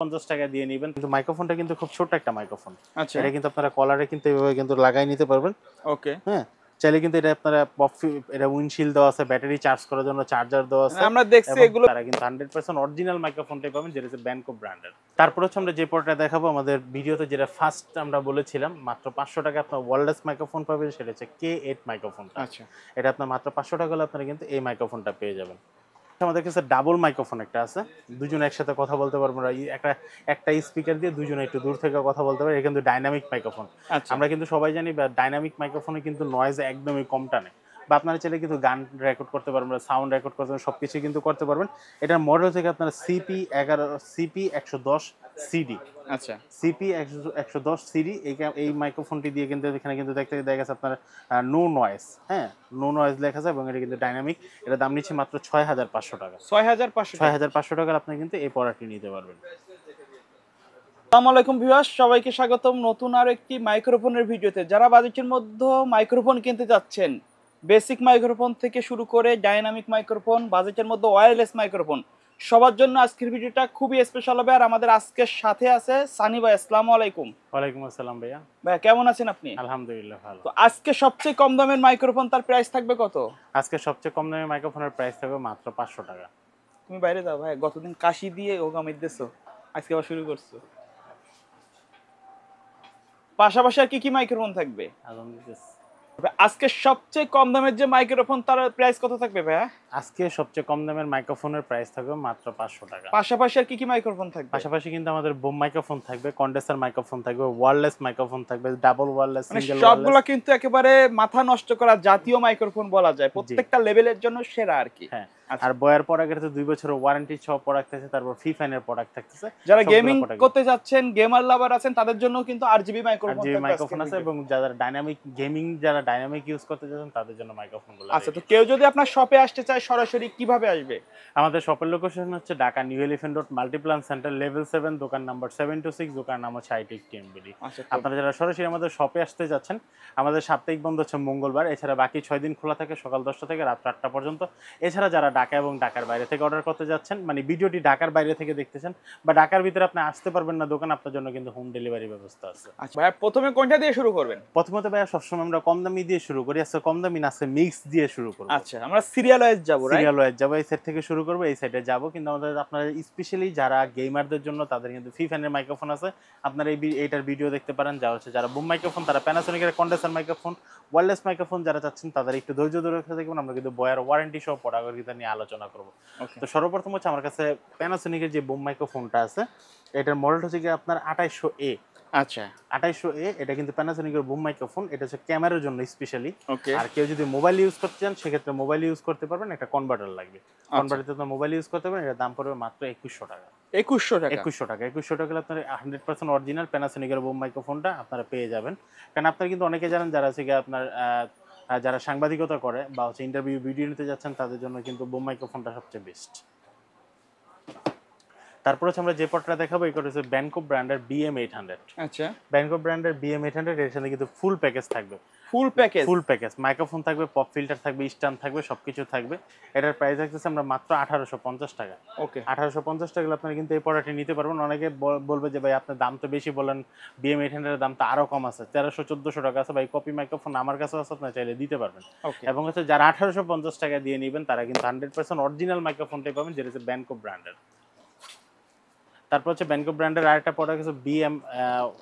পঞ্চাশ টাকা দিয়ে নেবেন কিন্তু মাইক্রোফোনটা কিন্তু খুব ছোট একটা মাইক্রোফোন আচ্ছা এটা কিন্তু আপনারা কলারে কিন্তু এভাবে কিন্তু লাগাই নিতে পারবেন ওকে হ্যাঁ চাইলে কিন্তু এটা আপনারা এটা উইন্ডশিল্ড দেওয়া আছে ব্যাটারি চার্জ করার জন্য চার্জার দেওয়া আছে আমরা দেখছি এগুলো তারা কিন্তু 100% অরিজিনাল মাইক্রোফোনটাই পাবেন যেটা হচ্ছে ব্যাংকো ব্র্যান্ডের তারপর হচ্ছে আমরা যে পর্টটা দেখাবো আমাদের ভিডিওতে যেটা ফার্স্ট আমরা বলেছিলাম মাত্র 500 টাকা আপনার ওয়্যারলেস মাইক্রোফোন পাবেন সেটা হচ্ছে কে এইট মাইক্রোফোনটা আচ্ছা এটা আপনার মাত্র 500 টাকা হলে আপনারা কিন্তু এই মাইক্রোফোনটা পেয়ে যাবেন আমাদের কাছে ডাবল মাইক্রোফোন একটা আছে দুজন একসাথে কথা বলতে পারবো না একটা একটা স্পিকার দিয়ে দুজনে একটু দূর থেকে কথা বলতে পারে কিন্তু ডাইনামিক আচ্ছা। মাইক্রোফোন আমরা কিন্তু সবাই জানি ডাইনামিক মাইক্রোফোনে কিন্তু নয়েজ একদমই কম টানে বা আপনারা চাইলে কিন্তু গান রেকর্ড করতে পারবেন সাউন্ড রেকর্ড করতে পারবেন সব কিছুই কিন্তু করতে পারবেন এটার মডেল থেকে আপনারা সিপি এগারো সিপি একশো দশ সিডি আচ্ছা সিপি একশো দশ সিডি এই এই মাইক্রোফোনটি দিয়ে কিন্তু এখানে কিন্তু দেখতে দেখা গেছে আপনার নো নয়েস হ্যাঁ নো নয়েস লেখা যায় এবং এটা কিন্তু ডাইনামিক এটা দাম নিচ্ছে মাত্র ছয় হাজার পাঁচশো টাকা ছয় হাজার পাঁচশো ছয় হাজার পাঁচশো টাকার আপনি কিন্তু এই পড়াটি নিতে পারবেন আসসালামু আলাইকুম ভিউয়ার্স সবাইকে স্বাগতম নতুন আর একটি মাইক্রোফোনের ভিডিওতে যারা বাজেটের মধ্যে মাইক্রোফোন কিনতে যাচ্ছেন বেসিক মাইক্রোফোন থেকে শুরু করে ডাইনামিক মাইক্রোফোন বাজেটের মধ্যে ওয়ারলেস মাইক্রোফোন সবার জন্য আজকের ভিডিওটা খুবই স্পেশাল হবে আর আমাদের আজকের সাথে আছে সানি ভাই আসসালাম আলাইকুম ওয়ালাইকুম আসসালাম ভাইয়া ভাই কেমন আছেন আপনি আলহামদুলিল্লাহ ভালো তো আজকে সবচেয়ে কম দামের মাইক্রোফোন তার প্রাইস থাকবে কত আজকে সবচেয়ে কম দামের মাইক্রোফোনের প্রাইস থাকবে মাত্র 500 টাকা তুমি বাইরে যাও ভাই গতদিন কাশি দিয়ে ওগামিত দিছো আজকে আবার শুরু করছো পাশাপাশি আর কি কি মাইক্রোফোন থাকবে আলহামদুলিল্লাহ আজকে সবচেয়ে কম দামের যে মাইক্রোফোন তার প্রাইস কত থাকবে ভাইয়া আজকে সবচেয়ে কম দামের মাইক্রোফোনের প্রাইস থাকবে মাত্র পাঁচশো টাকা পাশাপাশি আর কি কি মাইক্রোফোন থাকবে পাশাপাশি কিন্তু আমাদের বোম মাইক্রোফোন থাকবে কন্ডেসার মাইক্রোফোন থাকবে ওয়ারলেস মাইক্রোফোন থাকবে ডাবল ওয়ারলেস মানে সিঙ্গেল সবগুলো কিন্তু একেবারে মাথা নষ্ট করা জাতীয় মাইক্রোফোন বলা যায় প্রত্যেকটা লেভেলের জন্য সেরা আর কি হ্যাঁ আচ্ছা। আর বয়ার পর আগে তো দুই বছর ওয়ারেন্টি সহ প্রোডাক্ট আছে তারপর ফ্রি ফাইনের প্রোডাক্ট থাকতেছে যারা গেমিং করতে যাচ্ছেন গেমার লাভার আছেন তাদের জন্য কিন্তু আরজিবি মাইক্রোফোন আরজিবি মাইক্রোফোন আছে এবং যারা ডাইনামিক গেমিং যারা ডাইনামিক ইউজ করতে যাচ্ছেন তাদের জন্য মাইক্রোফোন গুলো আচ্ছা তো কেউ যদি আপনার শপে আসতে চায় বাসায় সরাসরি কিভাবে আসবে আমাদের শপের লোকেশন হচ্ছে Dhaka New Elephant Road Multiplan Center level seven দোকান নাম্বার সেভেন টু সিক্স দোকান নাম হচ্ছে e আইটি আচ্ছা, টিএমবিডি আপনারা যারা সরাসরি আমাদের শপে আসতে যাচ্ছেন আমাদের সাপ্তাহিক বন্ধ হচ্ছে মঙ্গলবার এছাড়া বাকি ছয় দিন খোলা থাকে সকাল দশটা থেকে রাত আটটা পর্যন্ত এছাড়া যারা ঢাকা এবং ঢাকার বাইরে থেকে অর্ডার করতে যাচ্ছেন মানে ভিডিওটি ঢাকার বাইরে থেকে দেখতেছেন বা ঢাকার ভিতরে আপনি আসতে পারবেন না দোকান আপনার জন্য কিন্তু হোম ডেলিভারি ব্যবস্থা আছে আচ্ছা প্রথমে কোনটা দিয়ে শুরু করবেন প্রথমত ভাইয়া সবসময় আমরা কম দামি দিয়ে শুরু করি আচ্ছা কম দামি না আছে মিক্স দিয়ে শুরু করবো আচ্ছা আমরা সিরিয়াল যাব সিরিয়াল ওয়াইজ যাব এই সাইড থেকে শুরু করবো এই সাইডে যাবো কিন্তু আমাদের আপনারা স্পেশালি যারা গেমারদের জন্য তাদের কিন্তু ফি ফ্যানের মাইক্রোফোন আছে আপনারা এই এইটার ভিডিও দেখতে পারেন যা হচ্ছে যারা বুম মাইক্রোফোন তারা প্যানাসোনিকের কন্ডেসার মাইক্রোফোন ওয়ারলেস মাইক্রোফোন যারা চাচ্ছেন তাদের একটু ধৈর্য ধরে রাখতে দেখবেন আমরা কিন্তু বয়ার ওয়ারেন্টি সহ পরাগরিতা নিয়ে আলোচনা করবো তো সর্বপ্রথম হচ্ছে আমার কাছে প্যানাসোনিকের যে বুম মাইক্রোফোনটা আছে এটার মডেল হচ্ছে কি আপনার আঠাইশশো এ আচ্ছা এ এটা কিন্তু বুম এটা হচ্ছে ক্যামেরার জন্য স্পেশালি আর কেউ যদি মোবাইল করতে চান সেক্ষেত্রে মোবাইল ইউজ করতে পারবেন একটা কনভার্টার লাগবে মোবাইল আচ্ছা। ইউজ করতে দাম মাত্র একুশশো টাকা একুশশো টাকা একুশশো টাকা একুশশো টাকা আপনার হান্ড্রেড পার্সেন্ট অরিজিনাল আপনারা পেয়ে যাবেন কারণ আপনারা কিন্তু অনেকে জানেন যারা আছে আপনার যারা সাংবাদিকতা করে বা হচ্ছে ইন্টারভিউ ভিডিও নিতে যাচ্ছেন তাদের জন্য কিন্তু বোম মাইক্রোফোনটা সবচেয়ে বেস্ট তারপর হচ্ছে আমরা যে পটটা দেখাবো এই হচ্ছে ব্যাংকো ব্র্যান্ডের বিএম এইট হান্ড্রেড আচ্ছা ব্যাংকো ব্র্যান্ডের বিএম এইট হান্ড্রেড এর সাথে কিন্তু ফুল প্যাকেজ থাকবে full package full package microphone থাকবে পপ ফিল্টার থাকবে স্ট্যান্ড থাকবে সবকিছু থাকবে এটার প্রাইস থাকতেছে আমরা মাত্র আঠারোশো পঞ্চাশ টাকা ওকে আঠারোশো পঞ্চাশ টাকা আপনারা কিন্তু এই পড়াটি নিতে পারবেন অনেকে বলবে যে ভাই আপনার দাম তো বেশি বলেন বিএম এইট এর দাম তো আরো কম আছে তেরোশো চোদ্দশো টাকা আছে ভাই কপি মাইক্রোফোন আমার কাছে আছে আপনার চাইলে দিতে পারবেন এবং হচ্ছে যারা আঠারোশো পঞ্চাশ টাকা দিয়ে নেবেন তারা কিন্তু হান্ড্রেড পার্সেন্ট অরিজিনাল মাইক্রোফোনটাই পাবেন যেটা হচ্ছে ব্যাংকো ব্র্যান্ডের তারপর হচ্ছে ব্যাংকো ব্র্যান্ডের আরেকটা প্রোডাক্ট হচ্ছে BM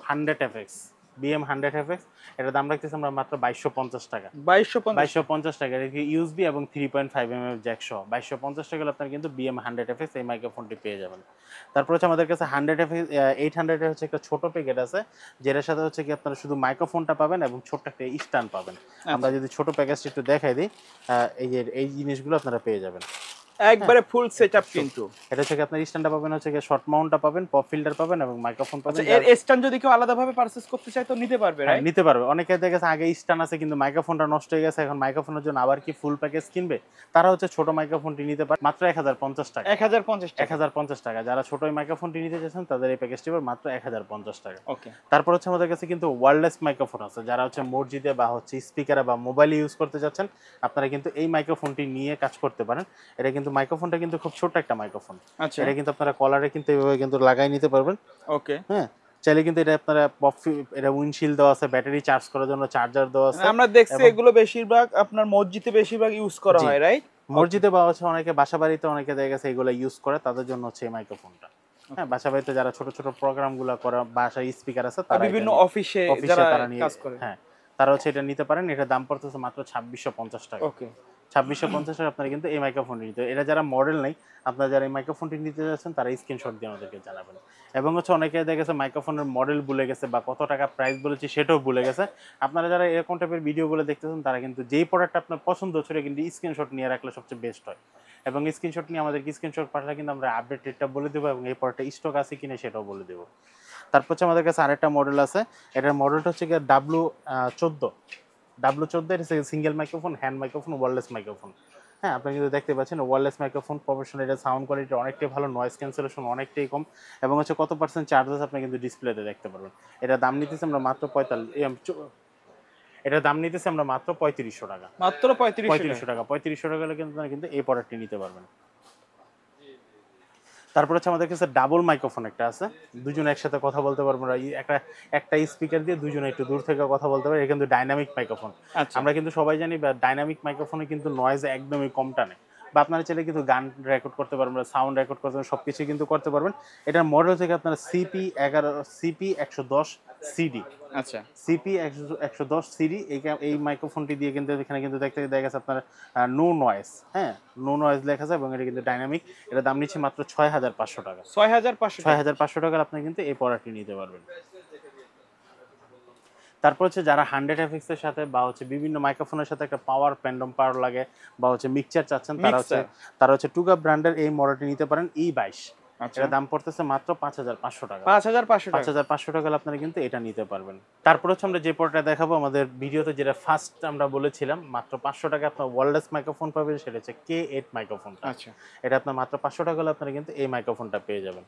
hundred FX BM hundred FX এটার দাম রাখতেছি আমরা মাত্র বাইশশো পঞ্চাশ টাকা বাইশশো বাইশশো পঞ্চাশ টাকা এটা ইউএসবি এবং three point five M F জ্যাকশো বাইশশো পঞ্চাশ টাকা আপনার কিন্তু বিএম হান্ড্রেড এফএক্স এই মাইক্রোফোনটি পেয়ে যাবেন তারপর হচ্ছে আমাদের কাছে হান্ড্রেড এফএক্স এইট হান্ড্রেড হচ্ছে একটা ছোট প্যাকেট আছে যেটার সাথে হচ্ছে কি আপনারা শুধু মাইক্রোফোনটা পাবেন এবং ছোট্ট একটা স্ট্যান্ড পাবেন আচ্ছা। আমরা যদি ছোট প্যাকেজটি একটু দেখাই দিই এই যে এই জিনিসগুলো আপনারা পেয়ে যাবেন একবারে ফুল সেটআপ হ্যাঁ, কিন্তু এটা থেকে আপনি স্ট্যান্ডটা পাবেন হচ্ছে যে শর্ট মাউন্টটা পাবেন পপ ফিল্টার পাবেন এবং মাইক্রোফোন আচ্ছা, পাবেন এর স্ট্যান্ড যদি কেউ আলাদা ভাবে পারচেজ করতে চায় তো নিতে পারবে রাইট হ্যাঁ, নিতে পারবে অনেকে দেখেছে আগে স্ট্যান্ড আছে কিন্তু মাইক্রোফোনটা নষ্ট হয়ে গেছে এখন মাইক্রোফোনের জন্য আবার কি ফুল প্যাকেজ কিনবে তারা হচ্ছে ছোট মাইক্রোফোনটি নিতে পারে মাত্র 1050 টাকা 1050 টাকা 1050 টাকা যারা ছোট মাইক্রোফোনটি নিতে চাচ্ছেন তাদের এই প্যাকেজটি মাত্র 1050 টাকা ওকে তারপর হচ্ছে আমাদের কাছে কিন্তু ওয়্যারলেস মাইক্রোফোন আছে যারা হচ্ছে মসজিদে বা হচ্ছে স্পিকারে বা মোবাইলে ইউজ করতে যাচ্ছেন আপনারা কিন্তু এই মাইক্রোফোনটি নিয়ে কাজ করতে পারেন এটা কিন্তু কিন্তু মাইক্রোফোনটা কিন্তু খুব ছোট একটা মাইক্রোফোন আচ্ছা এটা কিন্তু আপনারা কলারে কিন্তু এভাবে কিন্তু লাগাই নিতে পারবেন ওকে হ্যাঁ চাইলে কিন্তু এটা আপনারা এটা উইন্ডশিল দেওয়া আছে ব্যাটারি চার্জ করার জন্য চার্জার দেওয়া আছে আমরা দেখছি এগুলো বেশিরভাগ আপনার মসজিদে বেশিরভাগ ইউজ করা হয় রাইট মসজিদে বা হচ্ছে অনেকে বাসা বাড়িতে অনেকে দেখা গেছে এগুলো ইউজ করে তাদের জন্য হচ্ছে এই মাইক্রোফোনটা হ্যাঁ বাসা বাড়িতে যারা ছোট ছোট প্রোগ্রামগুলো করে বাসা স্পিকার আছে তারা বিভিন্ন অফিসে যারা কাজ করে হ্যাঁ তারা হচ্ছে এটা নিতে পারেন এটা দাম পড়তেছে মাত্র 2650 টাকা ওকে ছাব্বিশশো পঞ্চাশ আপনারা কিন্তু এই মাইক্রোফোনটি নিতে এটা যারা মডেল নেই আপনারা যারা এই মাইক্রোফোনটি নিতে যাচ্ছেন তারা স্ক্রিনশট দিয়ে আমাদেরকে জানাবেন এবং হচ্ছে অনেকে গেছে মাইক্রোফোনের মডেল ভুলে গেছে বা কত টাকা প্রাইস বলেছি সেটাও ভুলে গেছে আপনারা যারা এরকম টাইপের ভিডিওগুলো দেখতেছেন তারা কিন্তু যেই প্রোডাক্টটা আপনার পছন্দ সেটা কিন্তু স্ক্রিনশট নিয়ে রাখলে সবচেয়ে বেস্ট হয় এবং স্ক্রিনশট নিয়ে আমাদেরকে স্ক্রিনশট পাঠালে কিন্তু আমরা আপডেট বলে দেবো এবং এই প্রোডাক্টটা স্টক আছে কিনা সেটাও বলে দেবো তারপর হচ্ছে আমাদের কাছে আরেকটা মডেল আছে এটার মডেলটা হচ্ছে গিয়ে ডাব্লু চোদ্দো ডাব্লু চোদ্দো এটা single microphone hand microphone wireless microphone হ্যাঁ আপনি কিন্তু দেখতে পাচ্ছেন ওয়ারলেস মাইক্রোফোন প্রফেশনাল এটা সাউন্ড কোয়ালিটি অনেকটাই ভালো নয়েস ক্যান্সেলেশন অনেকটাই কম এবং হচ্ছে কত পার্সেন্ট চার্জেস আপনি কিন্তু ডিসপ্লেতে দেখতে পারবেন এটা দাম নিতেছে আমরা মাত্র পঁয়তাল্লিশ এটা দাম নিতেছে আমরা মাত্র পঁয়ত্রিশশো টাকা মাত্র পঁয়ত্রিশশো টাকা পঁয়ত্রিশশো টাকা কিন্তু কিন্তু এই প্রোডাক্টটি নিতে পারবেন তারপর হচ্ছে আমাদের কাছে ডাবল মাইক্রোফোন একটা আছে দুজনে একসাথে কথা বলতে পারবো না একটা একটা স্পিকার দিয়ে দুজনে একটু দূর থেকে কথা বলতে পারি কিন্তু ডাইনামিক আচ্ছা। মাইক্রোফোন আমরা কিন্তু সবাই জানি ডাইনামিক মাইক্রোফোনে কিন্তু নয়েজ একদমই কম টানে বা আপনারা চাইলে কিন্তু গান রেকর্ড করতে পারবেন সাউন্ড রেকর্ড করতে পারবেন সবকিছু কিন্তু করতে পারবেন এটার মডেল থেকে আপনারা সিপি এগারো সিপি একশো দশ সিডি আচ্ছা সিপি একশো দশ সিডি এই এই মাইক্রোফোনটি দিয়ে কিন্তু এখানে কিন্তু দেখতে দেখা গেছে আপনার নো নয়েস হ্যাঁ নো নয়েস লেখা আছে এবং এটা কিন্তু ডাইনামিক এটা দাম নিচ্ছে মাত্র ছয় হাজার পাঁচশো টাকা ছয় হাজার পাঁচশো ছয় হাজার পাঁচশো টাকার আপনি কিন্তু এই পড়াটি নিতে পারবেন তারপর হচ্ছে যারা হান্ড্রেড এফএক্সের সাথে বা হচ্ছে বিভিন্ন মাইক্রোফোনের সাথে একটা পাওয়ার প্যান্ডম পাওয়ার লাগে বা হচ্ছে মিক্সচার চাচ্ছেন তারা হচ্ছে তারা হচ্ছে টুগা ব্র্যান্ডের এই মডেলটি নিতে পারেন ই e বাইশ আচ্ছা। এটা দাম পড়তেছে মাত্র পাঁচ হাজার পাঁচশো টাকা পাঁচ হাজার পাঁচশো পাঁচ হাজার পাঁচশো টাকা আপনারা কিন্তু এটা নিতে পারবেন তারপর হচ্ছে আমরা যে পর্যায়ে দেখাবো আমাদের ভিডিওতে যেটা ফার্স্ট আমরা বলেছিলাম মাত্র পাঁচশো টাকা আপনার ওয়ারলেস মাইক্রোফোন পাবেন সেটা হচ্ছে কে এইট মাইক্রোফোনটা আচ্ছা এটা আপনার মাত্র পাঁচশো টাকা হলে আপনারা কিন্তু এই মাইক্রোফোনটা পেয়ে যাবেন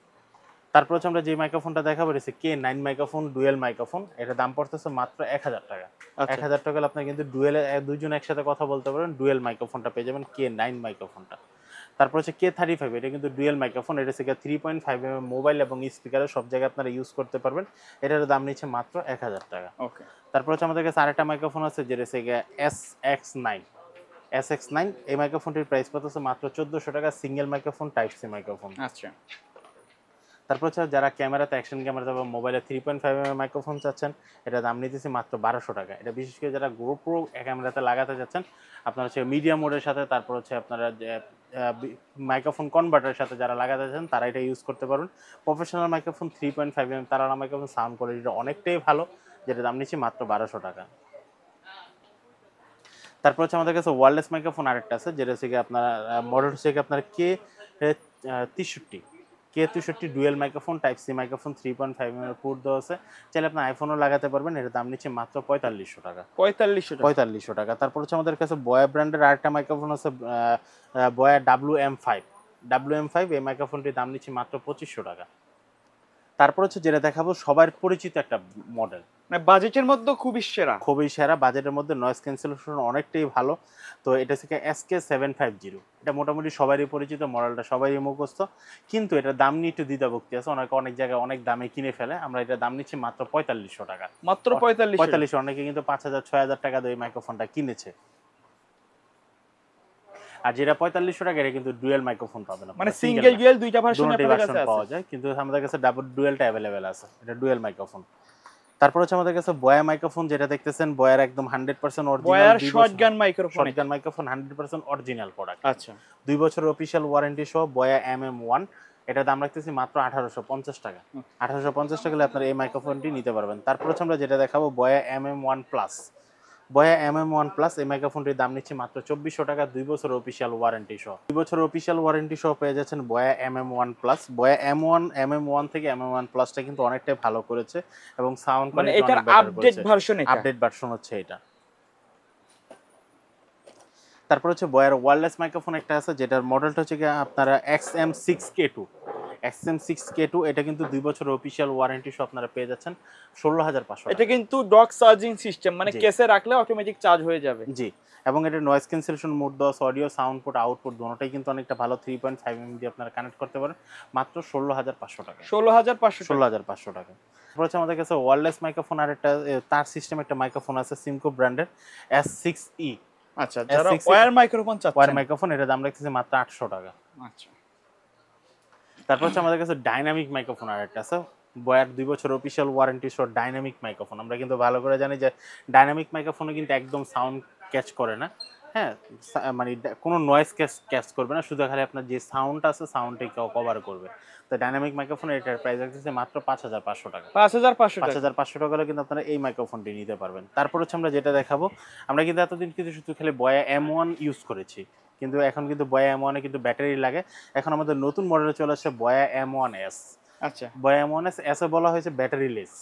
তারপর হচ্ছে আমরা যে মাইক্রোফোনটা দেখাবো রয়েছে K nine microphone dual microphone এটা দাম পড়তেছে মাত্র এক হাজার টাকা আচ্ছা। এক হাজার টাকা আপনার কিন্তু ডুয়েল দুজন একসাথে কথা বলতে পারেন ডুয়েল মাইক্রোফোনটা পেয়ে যাবেন কে নাইন মাইক্রোফোনটা তারপর হচ্ছে কে থার্টি ফাইভ এটা কিন্তু ডুয়েল মাইক্রোফোন এটা থেকে three point five M mobile এবং স্পিকারে সব জায়গায় আপনারা ইউজ করতে পারবেন এটার দাম নিচ্ছে মাত্র এক হাজার টাকা ওকে তারপর হচ্ছে আমাদের কাছে আরেকটা মাইক্রোফোন আছে যেটা হচ্ছে S X nine S X nine এই মাইক্রোফোনটির প্রাইস পড়তেছে মাত্র চোদ্দোশো টাকা single microphone type C microphone আচ্ছা তারপর হচ্ছে যারা ক্যামেরাতে অ্যাকশন ক্যামেরাতে বা মোবাইলে three point five M microphone চাচ্ছেন এটা দাম নিতেছি মাত্র বারোশো টাকা এটা বিশেষ করে যারা গোপ্রো ক্যামেরাতে লাগাতে যাচ্ছেন আপনার হচ্ছে মিডিয়া মোডের সাথে তারপর হচ্ছে আপনারা মাইক্রোফোন কনভার্টারের সাথে যারা লাগাতে চান তারা এটা ইউজ করতে পারুন professional microphone three point five M তারা মাইক্রোফোন সাউন্ড কোয়ালিটিটা অনেকটাই ভালো যেটা দাম নিচ্ছি মাত্র বারোশো টাকা তারপর হচ্ছে আমাদের কাছে ওয়ারলেস মাইক্রোফোন আরেকটা আছে যেটা হচ্ছে আপনার মডেল হচ্ছে আপনার কে তেষট্টি কে তেষট্টি dual microphone type C microphone three point five M port দেওয়া আছে চাইলে আপনি আইফোনও লাগাতে পারবেন এটার দাম নিচ্ছে মাত্র পঁয়তাল্লিশশো টাকা পঁয়তাল্লিশশো পঁয়তাল্লিশশো টাকা তারপর হচ্ছে আমাদের কাছে বয়া ব্র্যান্ডের আরেকটা মাইক্রোফোন আছে Boya W M five W M five এই মাইক্রোফোনটির দাম নিচ্ছে মাত্র পঁচিশশো টাকা তারপর হচ্ছে যেটা দেখাবো সবার পরিচিত একটা মডেল মানে বাজেটের মধ্যে খুবই সেরা খুবই সেরা বাজেটের মধ্যে নয়েজ ক্যান্সেলেশন অনেকটাই ভালো তো এটা থেকে এসকে সেভেন ফাইভ জিরো এটা মোটামুটি সবারই পরিচিত মডেলটা সবারই মুখস্থ কিন্তু এটা দাম নিয়ে একটু দ্বিধাভক্তি আছে অনেকে অনেক জায়গায় অনেক দামে কিনে ফেলে আমরা এটা দাম নিচ্ছি মাত্র পঁয়তাল্লিশশো টাকা মাত্র পঁয়তাল্লিশ পঁয়তাল্লিশ অনেকে কিন্তু পাঁচ হাজার ছয় হাজার টাকা দিয়ে মাইক্রোফোনটা কিনেছে আর যেটা পঁয়তাল্লিশশো টাকা এটা কিন্তু ডুয়েল মাইক্রোফোন পাবে না মানে সিঙ্গেল ডুয়েল দুইটা ভার্সন পাওয়া যায় কিন্তু আমাদের কাছে ডাবল ডুয়েলটা অ্যাভেলেবেল আছে এটা ডুয়েল মাইক্রোফোন তারপর হচ্ছে আমাদের কাছে বয়া মাইক্রোফোন যেটা দেখতেছেন বয়ার একদম 100% অরিজিনাল বয়ার shotgun microphone shotgun microphone 100% original product আচ্ছা দুই বছর অফিশিয়াল ওয়ারেন্টি সহ বয়া এমএম1 এটা দাম রাখতেছি মাত্র 1850 টাকা 1850 টাকা হলে এই মাইক্রোফোনটি নিতে পারবেন তারপর হচ্ছে আমরা যেটা দেখাবো Boya MM one plus Boya M M one plus এই মাইক্রোফোনটির দাম নিচ্ছে মাত্র চব্বিশশো টাকা দুই বছর অফিসিয়াল ওয়ারেন্টি সহ দুই বছর অফিসিয়াল ওয়ারেন্টি সহ পেয়ে যাচ্ছেন Boya M M one plus Boya M one M M one থেকে এম এম ওয়ান প্লাসটা কিন্তু অনেকটাই ভালো করেছে এবং সাউন্ড কোয়ালিটি আপডেট ভার্সন হচ্ছে এটা তারপর হচ্ছে বয়ার ওয়ারলেস মাইক্রোফোন একটা আছে যেটার মডেলটা হচ্ছে আপনারা X M six K two XM six K two এটা কিন্তু দুই বছর অফিসিয়াল ওয়ারেন্টি সব আপনারা পেয়ে যাচ্ছেন ষোলো হাজার পাঁচশো এটা কিন্তু ডক চার্জিং সিস্টেম মানে কেসে রাখলে অটোমেটিক চার্জ হয়ে যাবে জি এবং এটা নয়েজ ক্যান্সেলেশন মোড দশ অডিও সাউন্ড পোর্ট আউটপুট দুটোটাই কিন্তু অনেকটা ভালো থ্রি পয়েন্ট ফাইভ এম দিয়ে আপনারা কানেক্ট করতে পারেন মাত্র ষোলো হাজার পাঁচশো টাকা ষোলো হাজার পাঁচশো ষোলো হাজার পাঁচশো টাকা তারপর হচ্ছে আমাদের কাছে ওয়ারলেস মাইক্রোফোন আর একটা তার সিস্টেম একটা মাইক্রোফোন আছে সিমকো ব্র্যান্ডের এস সিক্স ই আচ্ছা ওয়ার মাইক্রোফোন ওয়ার মাইক্রোফোন এটা দাম রাখতেছে মাত্র আটশো টাকা আচ্ছা তারপর হচ্ছে আমাদের কাছে ডাইনামিক মাইক্রোফোন আর একটা আছে বয়ার দুই বছর অফিসিয়াল ওয়ারেন্টি সহ ডাইনামিক মাইক্রোফোন আমরা কিন্তু ভালো করে জানি যে ডাইনামিক মাইক্রোফোনে কিন্তু একদম সাউন্ড ক্যাচ করে না হ্যাঁ মানে কোনো নয়েস ক্যাচ ক্যাচ করবে না শুধু খালি আপনার যে সাউন্ডটা আছে সাউন্ডটাই কভার করবে তো ডাইনামিক মাইক্রোফোন এটার প্রাইস আছে মাত্র পাঁচ হাজার পাঁচশো টাকা পাঁচ হাজার পাঁচশো পাঁচ হাজার পাঁচশো টাকা কিন্তু আপনারা এই মাইক্রোফোনটি নিতে পারবেন তারপর হচ্ছে আমরা যেটা দেখাবো আমরা কিন্তু এতদিন কিন্তু শুধু খালি বয়া এম ওয়ান ইউজ করেছি কিন্তু এখন কিন্তু বয়া এম ওয়ানে কিন্তু ব্যাটারি লাগে এখন আমাদের নতুন মডেলে চলে আসছে বয়া এম ওয়ান এস আচ্ছা বয়া এম ওয়ান এস এসে বলা হয়েছে ব্যাটারি লেস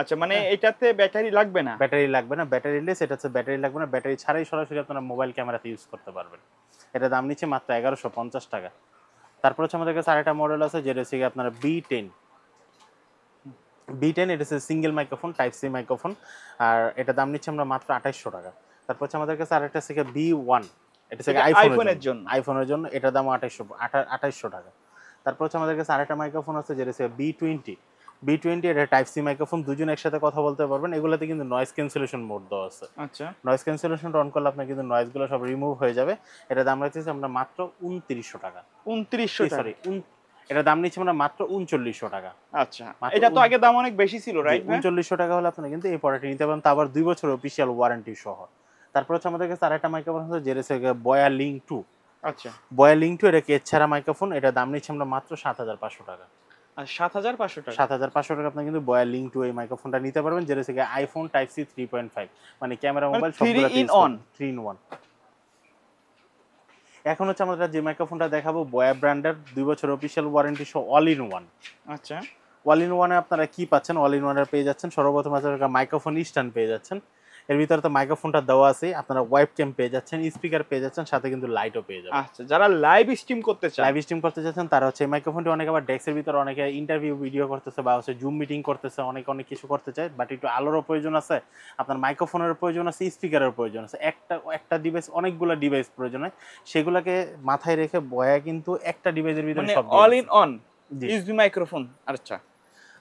আচ্ছা মানে এটাতে ব্যাটারি লাগবে না ব্যাটারি লাগবে না ব্যাটারি লেস এটা হচ্ছে ব্যাটারি লাগবে না ব্যাটারি ছাড়াই সরাসরি আপনারা মোবাইল ক্যামেরাতে ইউজ করতে পারবেন এটা দাম নিচ্ছে মাত্র এগারোশো পঞ্চাশ টাকা তারপর হচ্ছে আমাদের কাছে আরেকটা মডেল আছে যেটা হচ্ছে আপনার বি টেন বি টেন এটা হচ্ছে single microphone type C microphone আর এটা দাম নিচ্ছে আমরা মাত্র আঠাইশশো টাকা তারপর হচ্ছে আমাদের কাছে আরেকটা আছে বি ওয়ান এটা থেকে আইফোনের জন্য আইফোনের এটার দাম আঠাইশশো আঠাইশশো টাকা তারপর হচ্ছে আমাদের কাছে আরেকটা মাইক্রোফোন আছে যেটা হচ্ছে বি টোয়েন্টি বি টোয়েন্টি এটা টাইপ সি মাইক্রোফোন দুজন একসাথে কথা বলতে পারবেন এগুলোতে কিন্তু নয়েজ ক্যান্সেলেশন মোড দেওয়া আছে আচ্ছা নয়েজ ক্যান্সেলেশনটা অন করলে আপনার কিন্তু নয়েজগুলো সব রিমুভ হয়ে যাবে এটা দাম রাখতেছি আমরা মাত্র উনত্রিশশো টাকা উনত্রিশশো সরি এটা দাম নিচ্ছে আমরা মাত্র উনচল্লিশশো টাকা আচ্ছা এটা তো আগে দাম অনেক বেশি ছিল রাইট উনচল্লিশশো টাকা হলে আপনার কিন্তু এই প্রোডাক্ট নিতে পারেন তা আবার দুই বছর অফিসিয়াল ওয়ারেন্টি সহ তারপর হচ্ছে আমাদের কাছে আরেকটা মাইক্রোফোন আছে যেটা হচ্ছে বয়া লিঙ্ক টু আচ্ছা বয়া লিঙ্ক টু এটা কেচ ছাড়া মাইক্রোফোন এটা দাম নিচ্ছে আমরা মাত্র সাত হাজার পাঁচশো টাকা আর সাত হাজার পাঁচশো টাকা সাত হাজার পাঁচশো টাকা আপনি কিন্তু বয়া লিঙ্ক টু এই মাইক্রোফোনটা নিতে পারবেন যেটা iPhone type C three point five মানে camera mobile three in one three in one এখন হচ্ছে আমরা যে মাইক্রোফোনটা দেখাবো বয়া ব্র্যান্ডের দুই বছর অফিসিয়াল ওয়ারেন্টি সহ অল ইন ওয়ান আচ্ছা অল ইন ওয়ানে আপনারা কি পাচ্ছেন অল ইন ওয়ানের পেয়ে যাচ্ছেন সর্বপ্রথম আপনারা মাইক্রোফোন স্ট্যান্ড পেয়ে যাচ্ছেন এর ভিতরে তো মাইক্রোফোনটা দেওয়া আছে আপনারা ওয়েব ক্যাম পেয়ে যাচ্ছেন স্পিকার পেয়ে যাচ্ছেন সাথে কিন্তু লাইটও পেয়ে যাবেন আচ্ছা যারা লাইভ স্ট্রিম করতে চান লাইভ স্ট্রিম করতে চাচ্ছেন তারা হচ্ছে মাইক্রোফোনটি অনেক আবার ডেস্কের ভিতরে অনেকে ইন্টারভিউ ভিডিও করতেছে বা হচ্ছে জুম মিটিং করতেছে অনেক অনেক কিছু করতে চায় বাট একটু আলোরও প্রয়োজন আছে আপনার মাইক্রোফোনের প্রয়োজন আছে স্পিকারের প্রয়োজন আছে একটা একটা ডিভাইস অনেকগুলো ডিভাইস প্রয়োজন হয় সেগুলোকে মাথায় রেখে বয়া কিন্তু একটা ডিভাইসের ভিতরে মানে সব all in one USB microphone আচ্ছা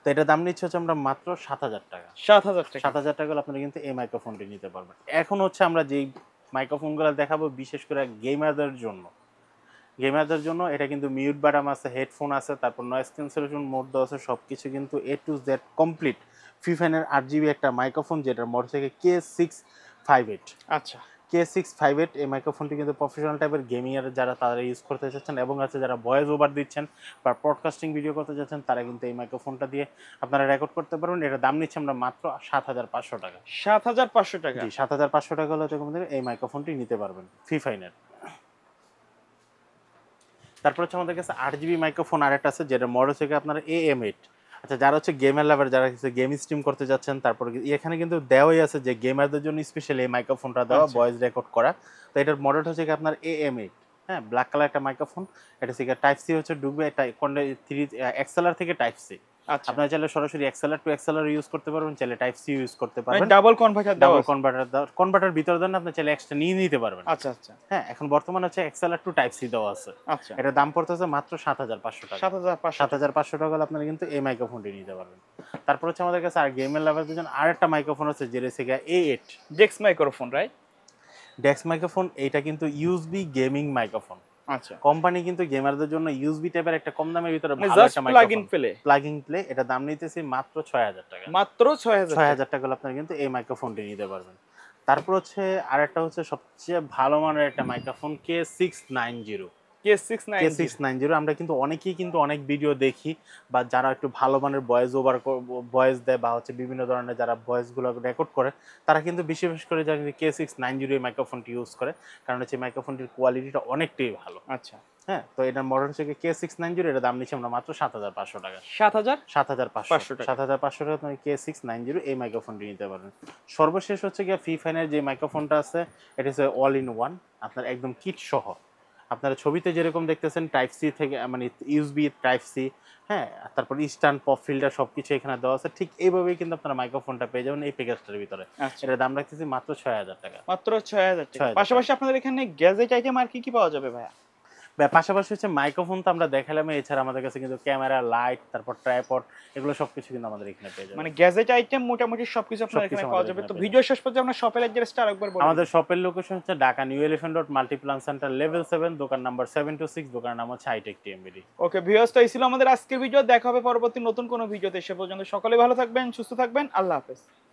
তো এটা দাম নিচ্ছে হচ্ছে আমরা মাত্র সাত হাজার টাকা সাত হাজার টাকা সাত হাজার টাকা আপনারা কিন্তু এই মাইক্রোফোনটি নিতে পারবেন এখন হচ্ছে আমরা যেই মাইক্রোফোনগুলো দেখাবো বিশেষ করে গেমারদের জন্য গেমারদের জন্য এটা কিন্তু মিউট বাটাম আছে হেডফোন আছে তারপর নয়েস ক্যান্সেলেশন মোড দেওয়া আছে সব কিছু কিন্তু এ টু জেড কমপ্লিট ফিফেনের আর জিবি একটা মাইক্রোফোন যেটার মোটর থেকে কে সিক্স ফাইভ এইট আচ্ছা কে সিক্স ফাইভ এইট এই মাইক্রোফোনটি কিন্তু প্রফেশনাল টাইপের গেমিংয়ের যারা তারা ইউজ করতে চাচ্ছেন এবং আছে যারা ভয়েস ওভার দিচ্ছেন বা পডকাস্টিং ভিডিও করতে চাচ্ছেন তারা কিন্তু এই মাইক্রোফোনটা দিয়ে আপনারা রেকর্ড করতে পারবেন এটা দাম নিচ্ছে আমরা মাত্র সাত হাজার পাঁচশো টাকা সাত হাজার পাঁচশো টাকা সাত হাজার পাঁচশো টাকা হলে এই মাইক্রোফোনটি নিতে পারবেন ফ্রি ফাইনের তারপর হচ্ছে আমাদের কাছে আট জিবি মাইক্রোফোন আর একটা আছে যেটা মডেল থেকে আপনার এ এম এইট আচ্ছা যারা হচ্ছে গেমের লাভার যারা কিছু গেম স্ট্রিম করতে যাচ্ছেন তারপর এখানে কিন্তু দেওয়াই আছে যে গেমারদের জন্য স্পেশালি এই মাইক্রোফোনটা দেওয়া ভয়েস আচ্ছা। রেকর্ড করা তো এটার মডেল হচ্ছে কি আপনার এ এম এইট হ্যাঁ ব্ল্যাক কালার একটা মাইক্রোফোন এটা থেকে টাইপ সি হচ্ছে ডুববে থ্রি এক্সেলার থেকে টাইপ সি আচ্ছা। আপনার চাইলে সরাসরি এক্সেলার টু এক্সেলার ইউজ করতে পারবেন চাইলে টাইপ সি ইউজ করতে পারবেন double converter double converter converter ভিতর দেন আপনি চাইলে এক্সট্রা নিয়ে নিতে পারবেন আচ্ছা আচ্ছা হ্যাঁ এখন বর্তমানে হচ্ছে এক্সেলার টু টাইপ সি দেওয়া আছে আচ্ছা এটা দাম পড়তেছে মাত্র 7500 টাকা 7500 7500 টাকা হলে আপনারা কিন্তু এই মাইক্রোফোনটি নিতে পারবেন তারপর হচ্ছে আমাদের কাছে আর গেমের লাভের দুজন আর একটা মাইক্রোফোন আছে জেরেসিকা A8 ডেক্স মাইক্রোফোন রাইট ডেক্স মাইক্রোফোন এটা কিন্তু ইউএসবি গেমিং মাইক্রোফোন আচ্ছা কোম্পানি কিন্তু গেমারদের জন্য ইউএসবি টাইপের একটা কম দামের ভিতরে মানে ভালো একটা প্লাগইন প্লে প্লাগইন প্লে এটা দাম নিতেছে মাত্র 6000 টাকা মাত্র 6000 6000 টাকা হলে আপনারা কিন্তু এই মাইক্রোফোনটি নিতে পারবেন তারপর হচ্ছে আরেকটা হচ্ছে সবচেয়ে ভালো মানের একটা microphone K six nine zero আমরা কিন্তু অনেকেই কিন্তু অনেক ভিডিও দেখি বা যারা একটু ভালো মানের ভয়েস ওভার ভয়েস দেয় বা হচ্ছে বিভিন্ন ধরনের যারা গুলো রেকর্ড করে তারা কিন্তু বিশেষ করে যারা কে সিক্স নাইন জিরো এই মাইক্রোফোনটি ইউজ করে কারণ হচ্ছে মাইক্রোফোনটির কোয়ালিটিটা অনেকটাই ভালো আচ্ছা হ্যাঁ তো মডেল হচ্ছে কে সিক্স নাইন জিরো দাম আমরা মাত্র সাত হাজার পাঁচশো টাকা সাত হাজার সাত হাজার পাঁচশো সাত হাজার পাঁচশো টাকা কে সিক্স নাইন জিরো এই নিতে সর্বশেষ হচ্ছে গিয়ে ফি যে মাইক্রোফোনটা আছে এটা হচ্ছে অল ইন ওয়ান আপনার একদম কিট সহ আপনারা ছবিতে যেরকম দেখতেছেন টাইপ সি থেকে মানে ইউসবি টাইপ সি হ্যাঁ তারপর ইস্টার্ন পপ ফিল্টার সব কিছু এখানে দেওয়া আছে ঠিক এইভাবেই কিন্তু আপনারা মাইক্রোফোনটা পেয়ে যাবেন এই প্যাকেজটার ভিতরে আচ্ছা। এটার দাম রাখতেছি মাত্র ছয় হাজার টাকা মাত্র ছয় হাজার টাকা পাশাপাশি আপনাদের এখানে গ্যাজেট আইটেম আর কি কি পাওয়া যাবে ভাইয়া পাশাপাশি হচ্ছে মাইক্রোফোন তো আমরা দেখালাম এছাড়া আমাদের কাছে কিন্তু ক্যামেরা লাইট তারপর ট্রাইপড এগুলো সবকিছু কিন্তু আমাদের এখানে পেয়ে যাবে মানে গ্যাজেট আইটেম মোটামুটি সবকিছু আপনারা এখানে পাওয়া যাবে তো ভিডিও শেষ পর্যন্ত আমরা শপের অ্যাড্রেসটা আরেকবার বলি আমাদের শপের লোকেশন হচ্ছে Dhaka New Elephant Road Multiplan Center level 7 দোকান নাম্বার 726 দোকানের নাম হচ্ছে হাইটেক টিএমবিডি ওকে ভিউয়ার্স তো এই ছিল আমাদের আজকের ভিডিও দেখা হবে পরবর্তী নতুন কোন ভিডিওতে সে পর্যন্ত সকলে ভালো থাকবেন সুস্থ থাকবেন আল্লাহ হাফেজ